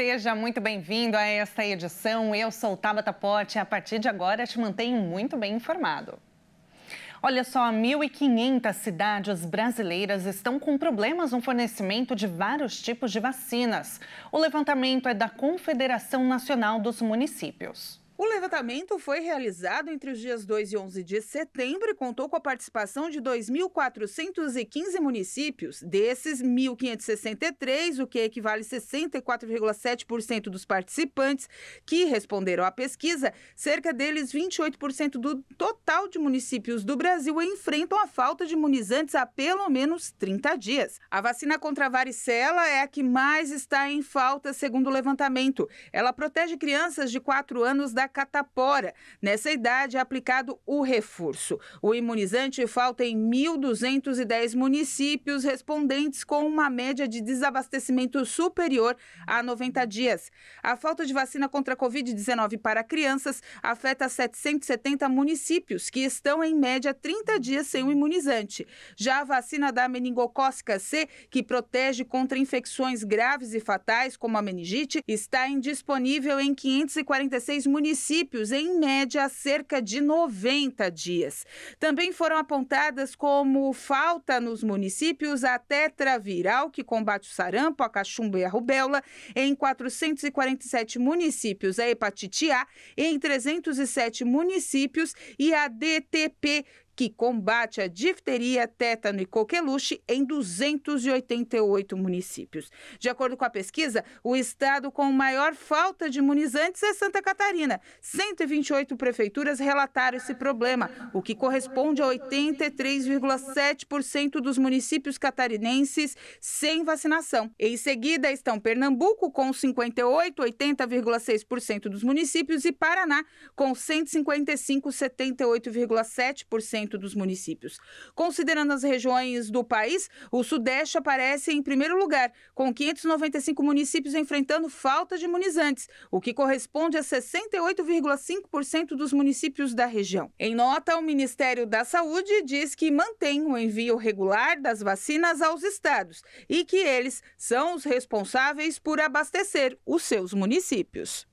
seja muito bem-vindo a esta edição. Eu sou Tabata Pote e a partir de agora te mantenho muito bem informado. Olha só, 1.500 cidades brasileiras estão com problemas no fornecimento de vários tipos de vacinas. O levantamento é da Confederação Nacional dos Municípios. O levantamento foi realizado entre os dias 2 e 11 de setembro e contou com a participação de 2.415 municípios. Desses, 1.563, o que equivale a 64,7% dos participantes que responderam à pesquisa, cerca deles 28% do total de municípios do Brasil enfrentam a falta de imunizantes há pelo menos 30 dias. A vacina contra a varicela é a que mais está em falta, segundo o levantamento. Ela protege crianças de 4 anos da catapora. Nessa idade é aplicado o reforço. O imunizante falta em 1.210 municípios respondentes com uma média de desabastecimento superior a 90 dias. A falta de vacina contra a Covid-19 para crianças afeta 770 municípios, que estão em média 30 dias sem o imunizante. Já a vacina da meningocócica C, que protege contra infecções graves e fatais, como a meningite, está indisponível em 546 municípios municípios, em média, cerca de 90 dias. Também foram apontadas como falta nos municípios a tetraviral, que combate o sarampo, a cachumba e a rubéola, em 447 municípios, a hepatite A, em 307 municípios e a DTP, que combate a difteria, tétano e coqueluche em 288 municípios. De acordo com a pesquisa, o estado com maior falta de imunizantes é Santa Catarina. 128 prefeituras relataram esse problema, o que corresponde a 83,7% dos municípios catarinenses sem vacinação. Em seguida estão Pernambuco com 58, 80,6% dos municípios e Paraná com 155, 78,7% dos municípios. Considerando as regiões do país, o Sudeste aparece em primeiro lugar, com 595 municípios enfrentando falta de imunizantes, o que corresponde a 68,5% dos municípios da região. Em nota, o Ministério da Saúde diz que mantém o envio regular das vacinas aos estados e que eles são os responsáveis por abastecer os seus municípios.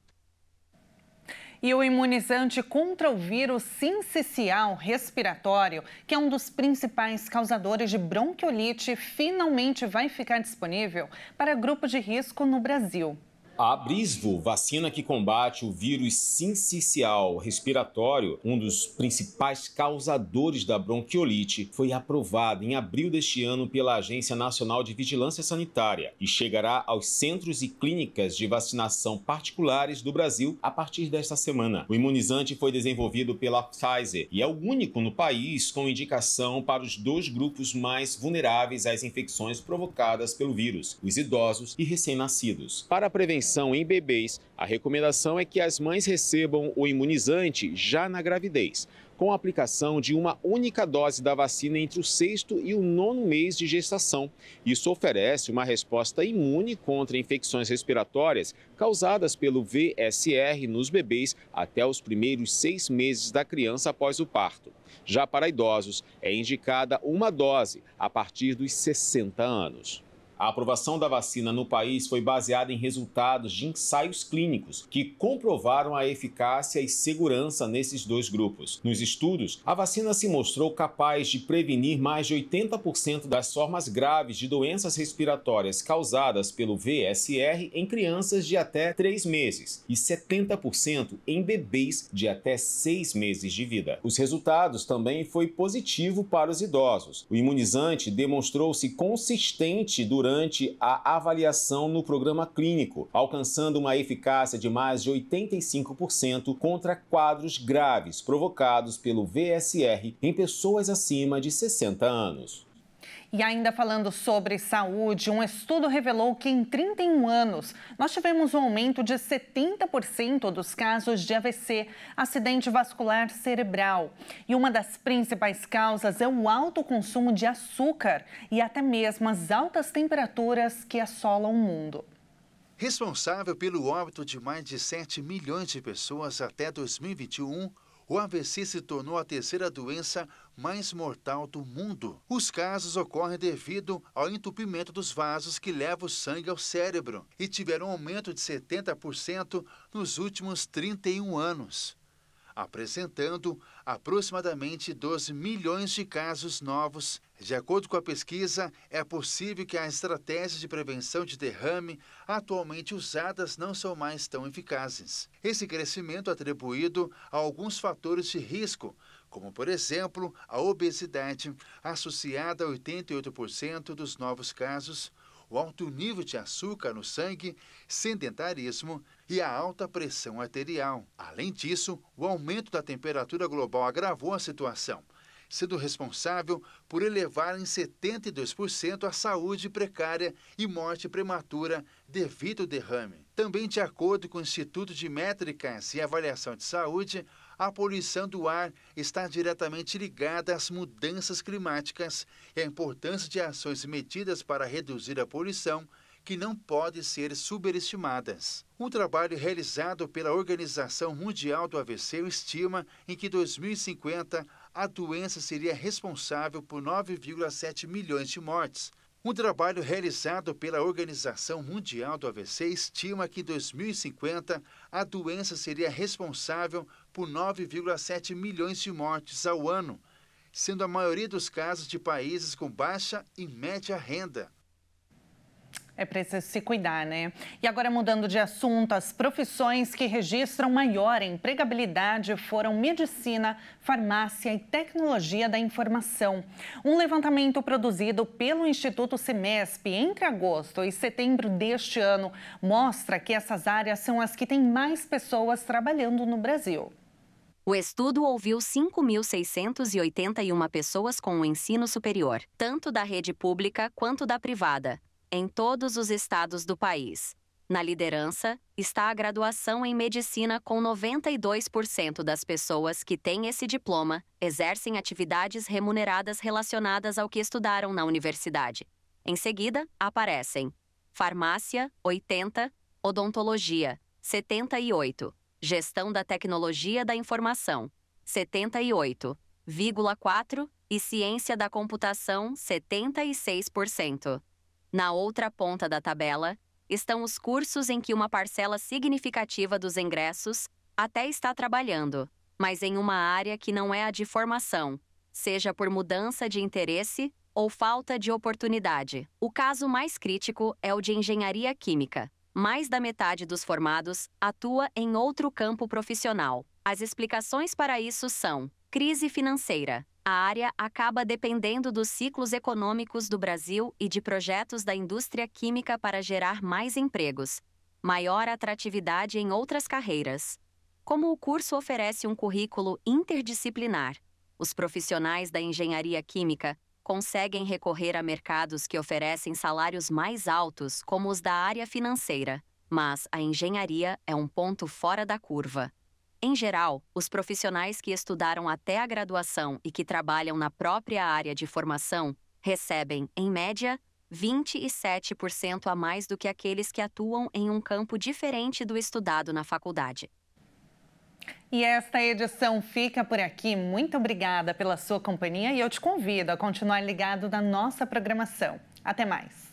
E o imunizante contra o vírus sincicial respiratório, que é um dos principais causadores de bronquiolite, finalmente vai ficar disponível para grupo de risco no Brasil. A Brisvo, vacina que combate o vírus sincicial respiratório, um dos principais causadores da bronquiolite, foi aprovada em abril deste ano pela Agência Nacional de Vigilância Sanitária e chegará aos centros e clínicas de vacinação particulares do Brasil a partir desta semana. O imunizante foi desenvolvido pela Pfizer e é o único no país com indicação para os dois grupos mais vulneráveis às infecções provocadas pelo vírus, os idosos e recém-nascidos. Para a prevenção em bebês, a recomendação é que as mães recebam o imunizante já na gravidez, com a aplicação de uma única dose da vacina entre o sexto e o nono mês de gestação. Isso oferece uma resposta imune contra infecções respiratórias causadas pelo VSR nos bebês até os primeiros seis meses da criança após o parto. Já para idosos, é indicada uma dose a partir dos 60 anos. A aprovação da vacina no país foi baseada em resultados de ensaios clínicos que comprovaram a eficácia e segurança nesses dois grupos. Nos estudos, a vacina se mostrou capaz de prevenir mais de 80% das formas graves de doenças respiratórias causadas pelo VSR em crianças de até 3 meses e 70% em bebês de até 6 meses de vida. Os resultados também foi positivo para os idosos. O imunizante demonstrou-se consistente durante durante a avaliação no programa clínico, alcançando uma eficácia de mais de 85% contra quadros graves provocados pelo VSR em pessoas acima de 60 anos. E ainda falando sobre saúde, um estudo revelou que em 31 anos nós tivemos um aumento de 70% dos casos de AVC, acidente vascular cerebral. E uma das principais causas é o alto consumo de açúcar e até mesmo as altas temperaturas que assolam o mundo. Responsável pelo óbito de mais de 7 milhões de pessoas até 2021, o AVC se tornou a terceira doença mais mortal do mundo. Os casos ocorrem devido ao entupimento dos vasos que levam o sangue ao cérebro e tiveram um aumento de 70% nos últimos 31 anos apresentando aproximadamente 12 milhões de casos novos. De acordo com a pesquisa, é possível que as estratégias de prevenção de derrame atualmente usadas não são mais tão eficazes. Esse crescimento é atribuído a alguns fatores de risco, como, por exemplo, a obesidade, associada a 88% dos novos casos, o alto nível de açúcar no sangue, sedentarismo e a alta pressão arterial. Além disso, o aumento da temperatura global agravou a situação, sendo responsável por elevar em 72% a saúde precária e morte prematura devido ao derrame. Também, de acordo com o Instituto de Métricas e Avaliação de Saúde, a poluição do ar está diretamente ligada às mudanças climáticas e a importância de ações medidas para reduzir a poluição que não podem ser subestimadas. Um trabalho realizado pela Organização Mundial do AVC estima em que 2050 a doença seria responsável por 9,7 milhões de mortes. Um trabalho realizado pela Organização Mundial do AVC estima que em 2050 a doença seria responsável por 9,7 milhões de mortes ao ano, sendo a maioria dos casos de países com baixa e média renda. É preciso se cuidar, né? E agora, mudando de assunto, as profissões que registram maior empregabilidade foram medicina, farmácia e tecnologia da informação. Um levantamento produzido pelo Instituto Semesp entre agosto e setembro deste ano mostra que essas áreas são as que têm mais pessoas trabalhando no Brasil. O estudo ouviu 5.681 pessoas com o ensino superior, tanto da rede pública quanto da privada, em todos os estados do país. Na liderança está a graduação em medicina, com 92% das pessoas que têm esse diploma exercem atividades remuneradas relacionadas ao que estudaram na universidade. Em seguida, aparecem farmácia, 80, odontologia, 78, Gestão da Tecnologia da Informação, 78,4%, e Ciência da Computação, 76%. Na outra ponta da tabela, estão os cursos em que uma parcela significativa dos ingressos até está trabalhando, mas em uma área que não é a de formação, seja por mudança de interesse ou falta de oportunidade. O caso mais crítico é o de engenharia química, mais da metade dos formados atua em outro campo profissional. As explicações para isso são crise financeira. A área acaba dependendo dos ciclos econômicos do Brasil e de projetos da indústria química para gerar mais empregos, maior atratividade em outras carreiras. Como o curso oferece um currículo interdisciplinar, os profissionais da engenharia química conseguem recorrer a mercados que oferecem salários mais altos, como os da área financeira, mas a engenharia é um ponto fora da curva. Em geral, os profissionais que estudaram até a graduação e que trabalham na própria área de formação recebem, em média, 27% a mais do que aqueles que atuam em um campo diferente do estudado na faculdade. E esta edição fica por aqui. Muito obrigada pela sua companhia e eu te convido a continuar ligado na nossa programação. Até mais!